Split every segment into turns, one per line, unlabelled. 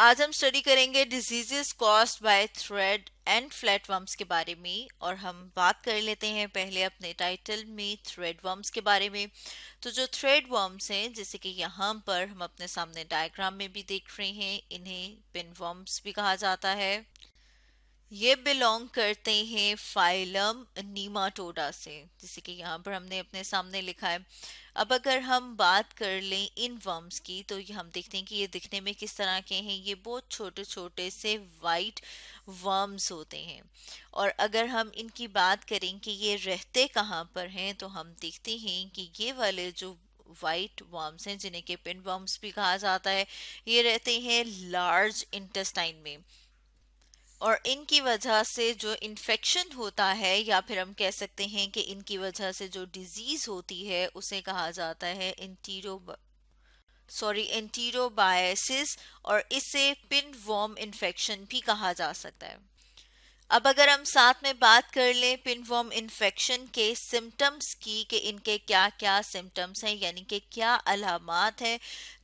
आज हम स्टडी करेंगे diseases cause by thread and flat worms के बारे में और हम बात कर लेते हैं पहले अपने टाइटल में थ्रेड वर्म्स के बारे में तो जो थ्रेड वर्म्स हैं जैसे कि यहाँ पर हम अपने सामने डायग्राम में भी देख रहे हैं इन्हें पिन वर्म्स भी कहा जाता है ये बिलोंग करते हैं फाइलम नीमाटोडा से जैसे कि यहाँ पर हमने अपने सामने लिखा है अब अगर हम बात कर लें इन वर्म्स की तो हम देखते हैं कि ये दिखने में किस तरह के हैं ये बहुत छोटे छोटे से वाइट वर्म्स होते हैं और अगर हम इनकी बात करें कि ये रहते कहाँ पर हैं तो हम देखते हैं कि ये वाले जो वाइट वर्म्स हैं जिन्हें के पिन वर्म्स भी कहा जाता है ये रहते हैं लार्ज इंटेस्टाइन में और इनकी वजह से जो इन्फेक्शन होता है या फिर हम कह सकते हैं कि इनकी वजह से जो डिजीज होती है उसे कहा जाता है इंटीरो सॉरी एंटीरोबायसिस और इसे पिन वॉर्म इन्फेक्शन भी कहा जा सकता है अब अगर हम साथ में बात कर लें पिनवॉर्म इन्फेक्शन के सिम्टम्स की कि इनके क्या क्या सिम्टम्स हैं यानी कि क्या अलामत हैं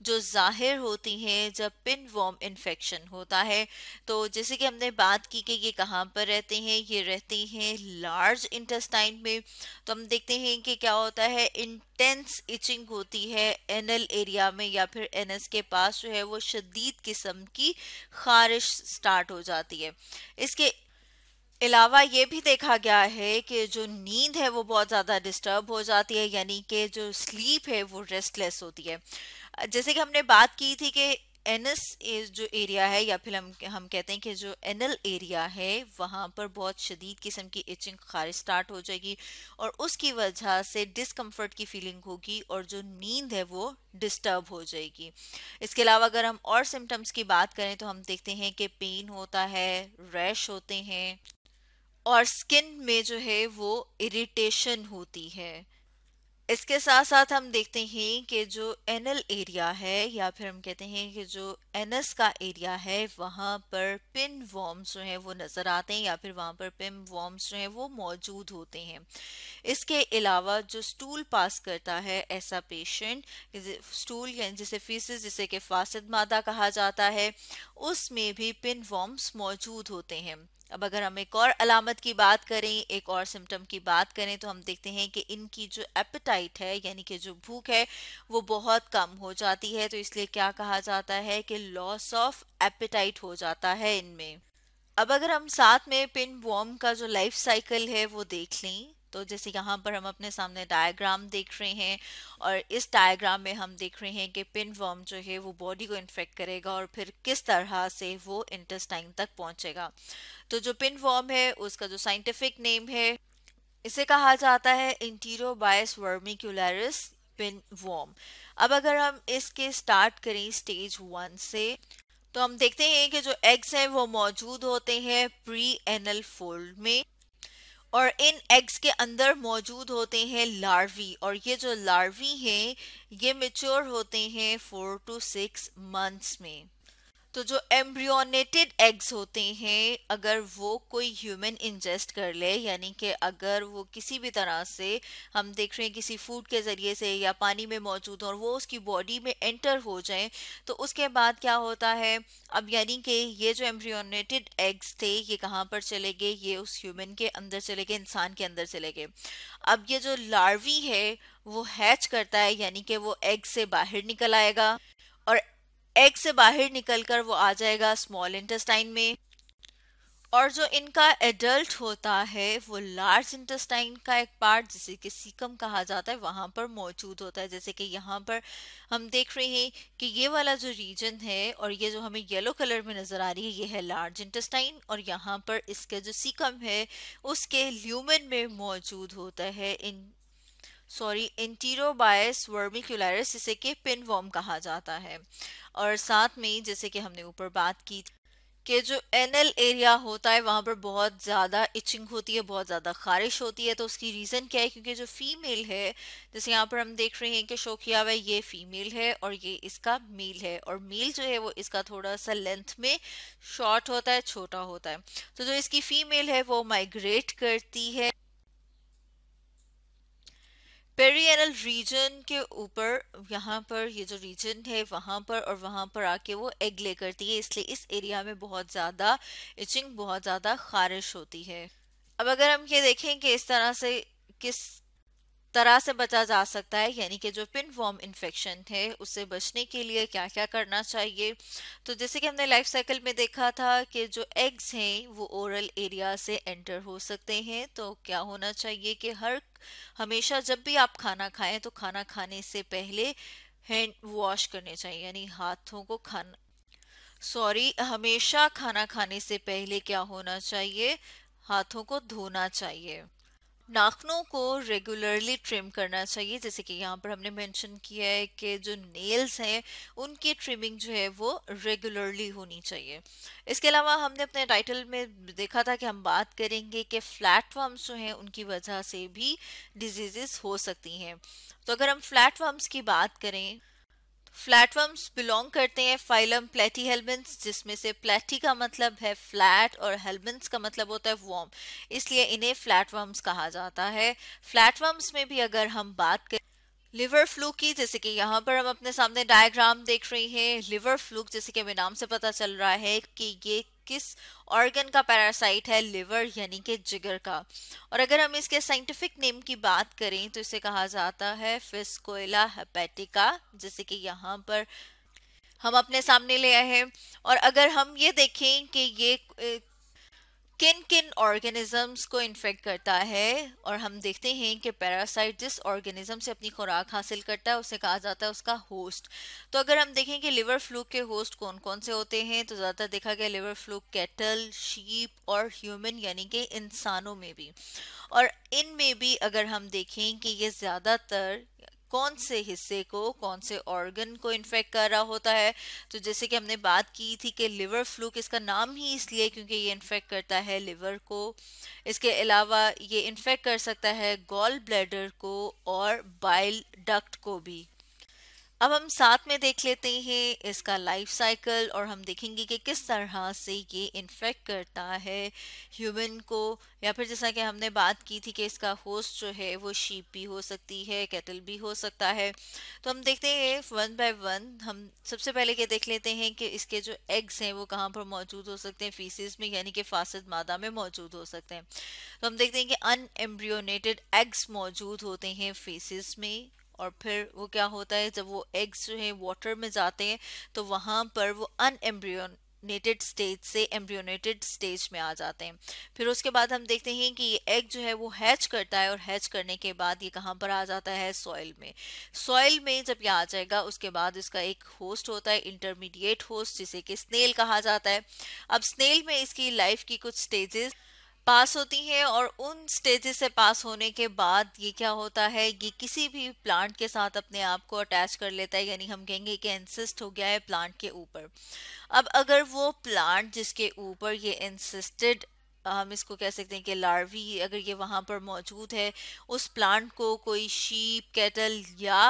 जो ज़ाहिर होती हैं जब पिनवॉर्म इन्फेक्शन होता है तो जैसे कि हमने बात की कि ये कहाँ पर रहते हैं ये रहते हैं लार्ज इंटेस्टाइन में तो हम देखते हैं कि क्या होता है इंटेंस इचिंग होती है एनल एरिया में या फिर एन के पास जो है वो शदीद किस्म की खारिश स्टार्ट हो जाती है इसके अलावा ये भी देखा गया है कि जो नींद है वो बहुत ज़्यादा डिस्टर्ब हो जाती है यानी कि जो स्लीप है वो रेस्टलेस होती है जैसे कि हमने बात की थी कि एनस जो एरिया है या फिर हम हम कहते हैं कि जो एनल एरिया है वहाँ पर बहुत शदीद किस्म की इचिंग खारिज स्टार्ट हो जाएगी और उसकी वजह से डिसकम्फर्ट की फीलिंग होगी और जो नींद है वो डिस्टर्ब हो जाएगी इसके अलावा अगर हम और सिम्टम्स की बात करें तो हम देखते हैं कि पेन होता है रैश होते हैं और स्किन में जो है वो इरिटेशन होती है इसके साथ साथ हम देखते हैं कि जो एनल एरिया है या फिर हम कहते हैं कि जो एनस का एरिया है वहाँ पर पिन वॉर्म्स जो हैं वो नज़र आते हैं या फिर वहाँ पर पिन वॉर्म्स जो हैं वो मौजूद होते हैं इसके अलावा जो स्टूल पास करता है ऐसा पेशेंट स्टूल जिसे फीसिस जिसे कि फासद मादा कहा जाता है उसमें भी पिन वॉर्म्स मौजूद होते हैं अब अगर हम एक और अलामत की बात करें एक और सिम्टम की बात करें तो हम देखते हैं कि इनकी जो एपेटाइट है यानी कि जो भूख है वो बहुत कम हो जाती है तो इसलिए क्या कहा जाता है कि लॉस ऑफ एपेटाइट हो जाता है इनमें अब अगर हम साथ में पिन वॉर्म का जो लाइफ साइकिल है वो देख लें तो जैसे यहाँ पर हम अपने सामने डायग्राम देख रहे हैं और इस डायग्राम में हम देख रहे हैं कि पिन वर्म जो है वो बॉडी को इन्फेक्ट करेगा और फिर किस तरह से वो इंटेस्टाइन तक पहुँचेगा तो जो पिन वर्म है उसका जो साइंटिफिक नेम है इसे कहा जाता है बायस वर्मिकुलरिस पिन वॉम अब अगर हम इसके स्टार्ट करें स्टेज वन से तो हम देखते हैं कि जो एग्स हैं वो मौजूद होते हैं प्री एनल फोल्ड में और इन एग्स के अंदर मौजूद होते हैं लार्वी और ये जो लार्वी हैं ये मेच्योर होते हैं फोर टू सिक्स मंथ्स में तो जो एम्ब्रियोनेटेड एग्स होते हैं अगर वो कोई ह्यूमन इंजेस्ट कर ले यानी कि अगर वो किसी भी तरह से हम देख रहे हैं किसी फूड के ज़रिए से या पानी में मौजूद हो और वो उसकी बॉडी में एंटर हो जाए तो उसके बाद क्या होता है अब यानी कि ये जो एम्ब्रियोनेटेड एग्स थे ये कहाँ पर चले गए ये उस ह्यूमन के अंदर चले गए इंसान के अंदर चले गए अब ये जो लार्वी है वो हैच करता है यानी कि वो एग से बाहर निकल आएगा और एग से बाहर निकलकर वो आ जाएगा स्मॉल इंटेस्टाइन में और जो इनका एडल्ट होता है वो लार्ज इंटेस्टाइन का एक पार्ट जिसे कि सीकम कहा जाता है वहाँ पर मौजूद होता है जैसे कि यहाँ पर हम देख रहे हैं कि ये वाला जो रीजन है और ये जो हमें येलो कलर में नज़र आ रही है ये है लार्ज इंटेस्टाइन और यहाँ पर इसके जो सीकम है उसके ल्यूमन में मौजूद होता है इन सॉरी इंटीरोबायस वर्मिकुलरिस जिसे कि वॉम कहा जाता है और साथ में जैसे कि हमने ऊपर बात की कि जो एनल एरिया होता है वहाँ पर बहुत ज़्यादा इचिंग होती है बहुत ज़्यादा खारिश होती है तो उसकी रीज़न क्या है क्योंकि जो फीमेल है जैसे यहाँ पर हम देख रहे हैं कि शोकिया वह ये फीमेल है और ये इसका मेल है और मेल जो है वो इसका थोड़ा सा लेंथ में शॉर्ट होता है छोटा होता है तो जो इसकी फीमेल है वो माइग्रेट करती है पेरियनल रीजन के ऊपर यहाँ पर ये जो रीजन है वहाँ पर और वहाँ पर आके वो एग ले करती है इसलिए इस एरिया में बहुत ज़्यादा इचिंग बहुत ज़्यादा खारिश होती है अब अगर हम ये देखें कि इस तरह से किस तरह से बचा जा सकता है यानी कि जो पिन वॉर्म इन्फेक्शन है उससे बचने के लिए क्या क्या करना चाहिए तो जैसे कि हमने लाइफ साइकिल में देखा था कि जो एग्स हैं वो ओरल एरिया से एंटर हो सकते हैं तो क्या होना चाहिए कि हर हमेशा जब भी आप खाना खाएं तो खाना खाने से पहले हैंड वॉश करने चाहिए यानी हाथों को खान सॉरी हमेशा खाना खाने से पहले क्या होना चाहिए हाथों को धोना चाहिए नाखनों को रेगुलरली ट्रिम करना चाहिए जैसे कि यहाँ पर हमने मेंशन किया है कि जो नेल्स हैं उनकी ट्रिमिंग जो है वो रेगुलरली होनी चाहिए इसके अलावा हमने अपने टाइटल में देखा था कि हम बात करेंगे कि वर्म्स जो हैं उनकी वजह से भी डिजीज़ हो सकती हैं तो अगर हम वर्म्स की बात करें फ्लैटवर्म्स बिलोंग करते हैं फाइलम प्लेटी हेलमेंट्स जिसमें से प्लेटी का मतलब है फ्लैट और हेलमेंट्स का मतलब होता है वॉर्म इसलिए इन्हें फ्लैटवर्म्स कहा जाता है फ्लैटवर्म्स में भी अगर हम बात करें लिवर फ्लू की जैसे कि यहाँ पर हम अपने सामने डायग्राम देख रहे हैं लिवर फ्लू जैसे कि हमें नाम से पता चल रहा है कि ये किस ऑर्गन का पैरासाइट है लिवर यानी कि जिगर का और अगर हम इसके साइंटिफिक नेम की बात करें तो इसे कहा जाता है फिस्कोला हेपेटिका जैसे कि यहाँ पर हम अपने सामने ले आए हैं और अगर हम ये देखें कि ये किन किन ऑर्गेनिजम्स को इन्फेक्ट करता है और हम देखते हैं कि पैरासाइट जिस ऑर्गेनिज्म से अपनी खुराक हासिल करता है उसे कहा जाता है उसका होस्ट तो अगर हम देखें कि लिवर फ्लू के होस्ट कौन कौन से होते हैं तो ज़्यादातर देखा गया लिवर फ्लू कैटल शीप और ह्यूमन यानी कि इंसानों में भी और इन में भी अगर हम देखें कि ये ज़्यादातर कौन से हिस्से को कौन से ऑर्गन को इन्फेक्ट कर रहा होता है तो जैसे कि हमने बात की थी कि लिवर फ्लू इसका नाम ही इसलिए क्योंकि ये इन्फेक्ट करता है लिवर को इसके अलावा ये इन्फेक्ट कर सकता है गॉल ब्लैडर को और बाइल डक्ट को भी अब हम साथ में देख लेते हैं इसका लाइफ साइकिल और हम देखेंगे कि किस तरह से ये इन्फेक्ट करता है ह्यूमन को या फिर जैसा कि हमने बात की थी कि इसका होस्ट जो है वो शीप भी हो सकती है कैटल भी हो सकता है तो हम देखते हैं वन बाय वन हम सबसे पहले ये देख लेते हैं कि इसके जो एग्स हैं वो कहाँ पर मौजूद हो सकते हैं फीसिस में यानी कि फासद मादा में मौजूद हो सकते हैं तो हम देखते हैं कि अनएम्ब्रियोनेटेड एग्स मौजूद होते हैं फीसिस में और फिर वो क्या होता है जब वो एग्स जो है वाटर में जाते हैं तो वहाँ पर वो अन नेटेड स्टेज से एम्ब्रियोनेटेड स्टेज में आ जाते हैं फिर उसके बाद हम देखते हैं कि ये एग जो है वो हैच करता है और हैच करने के बाद ये कहाँ पर आ जाता है सॉइल में सॉइल में जब ये आ जाएगा उसके बाद इसका एक होस्ट होता है इंटरमीडिएट होस्ट जिसे कि स्नेल कहा जाता है अब स्नेल में इसकी लाइफ की कुछ स्टेजेस पास होती हैं और उन स्टेजेस से पास होने के बाद ये क्या होता है ये किसी भी प्लांट के साथ अपने आप को अटैच कर लेता है यानी हम कहेंगे कि इंसिस्ट हो गया है प्लांट के ऊपर अब अगर वो प्लांट जिसके ऊपर ये इंसिस्टेड हम इसको कह सकते हैं कि लार्वी अगर ये वहाँ पर मौजूद है उस प्लांट को कोई शीप कैटल या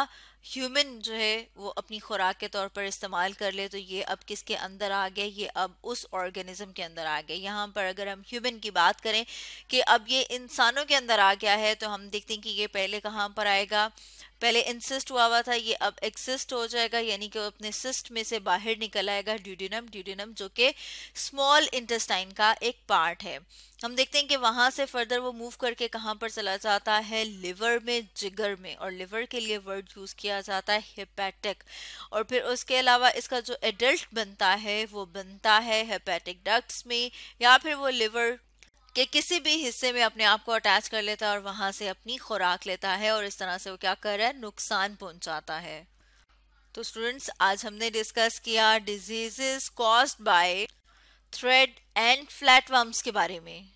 ह्यूमन जो है वो अपनी खुराक के तौर पर इस्तेमाल कर ले तो ये अब किसके अंदर आ गया ये अब उस ऑर्गेनिज्म के अंदर आ गया यहाँ पर अगर हम ह्यूमन की बात करें कि अब ये इंसानों के अंदर आ गया है तो हम देखते हैं कि ये पहले कहाँ पर आएगा पहले इंसिस्ट हुआ हुआ था ये अब एक्सिस्ट हो जाएगा यानी कि वो अपने सिस्ट में से बाहर निकल आएगा ड्यूडिनम ड्यूडिनम जो कि स्मॉल इंटेस्टाइन का एक पार्ट है हम देखते हैं कि वहाँ से फर्दर वो मूव करके कहाँ पर चला जाता है लिवर में जिगर में और लिवर के लिए वर्ड यूज़ किया जाता है हेपेटिक और फिर उसके अलावा इसका जो एडल्ट बनता है वो बनता है हेपेटिक डक्ट्स में या फिर वो लिवर के किसी भी हिस्से में अपने आप को अटैच कर लेता है और वहां से अपनी खुराक लेता है और इस तरह से वो क्या कर रहा है नुकसान पहुंचाता है तो स्टूडेंट्स आज हमने डिस्कस किया diseases caused by thread and worms के बारे में